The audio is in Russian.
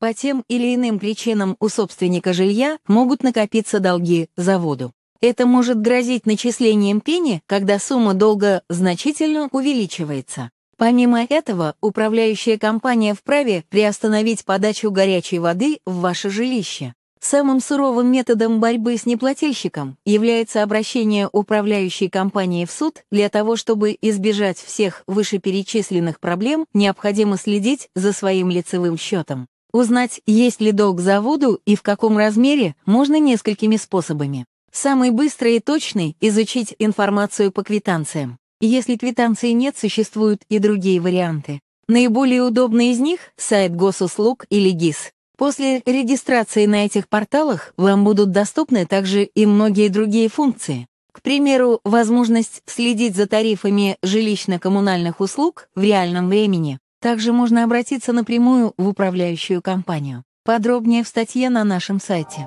По тем или иным причинам у собственника жилья могут накопиться долги за воду. Это может грозить начислением пени, когда сумма долга значительно увеличивается. Помимо этого, управляющая компания вправе приостановить подачу горячей воды в ваше жилище. Самым суровым методом борьбы с неплательщиком является обращение управляющей компании в суд. Для того, чтобы избежать всех вышеперечисленных проблем, необходимо следить за своим лицевым счетом. Узнать, есть ли долг за воду и в каком размере, можно несколькими способами. Самый быстрый и точный – изучить информацию по квитанциям. Если квитанции нет, существуют и другие варианты. Наиболее удобный из них – сайт госуслуг или ГИС. После регистрации на этих порталах вам будут доступны также и многие другие функции. К примеру, возможность следить за тарифами жилищно-коммунальных услуг в реальном времени, также можно обратиться напрямую в управляющую компанию. Подробнее в статье на нашем сайте.